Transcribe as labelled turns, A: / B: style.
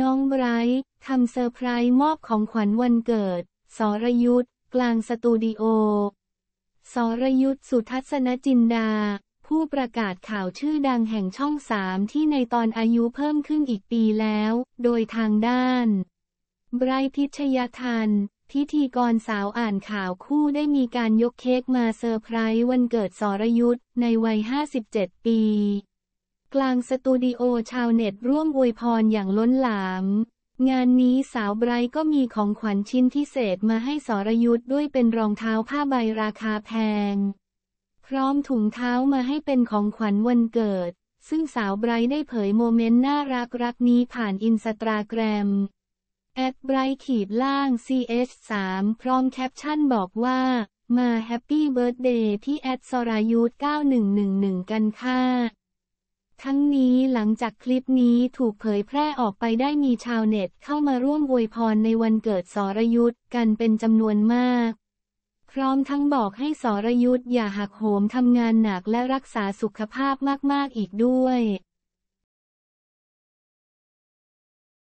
A: น้องไบรท์ทำเซอร์ไพรส์มอบของขวัญวันเกิดสรยุทธกลางสตูดิโอสรยุทธสุทัศนจินดา ผู้ประกาศข่าวชื่อดังแห่งช่องสามที่ในตอนอายุเพิ่มขึ้นอีกปีแล้ว โดยทางด้านไบรท์พิชยทันพิธีกรสาวอ่านข่าวคู่ได้มีการยกเค้กมาเซอร์ไพรส์วันเกิดสรยุทธในวัย 57 ปีกลางสตูดิโอชาวเน็ตร่วมอวยพรอย่างล้นหลาม งานนี้สาวไบรท์ก็มีของขวัญชิ้นพิเศษมาให้สรยุทธ์ด้วยเป็นรองเท้าผ้าใบราคาแพง พร้อมถุงเท้ามาให้เป็นของขวัญวันเกิด ซึ่งสาวไบรท์ได้เผยโมเมนต์น่ารักรักนี้ผ่านอินสตาแกรมแอดไบรท์ขีดล่าง ch3 พร้อมแคปชั่นบอกว่า มาแฮปปี้เบิร์ดเดย์ที่แอดสรยุทธ์9111กันค่ะทั้งนี้หลังจากคลิปนี้ถูกเผยแพร่ออกไปได้มีชาวเน็ตเข้ามาร่วมวยพรในวันเกิดสรยุทธ์กันเป็นจำนวนมากพร้อมทั้งบอกให้สรยุทธ์อย่าหักโหมทำงานหนักและรักษาสุขภาพมาก ๆอีกด้วย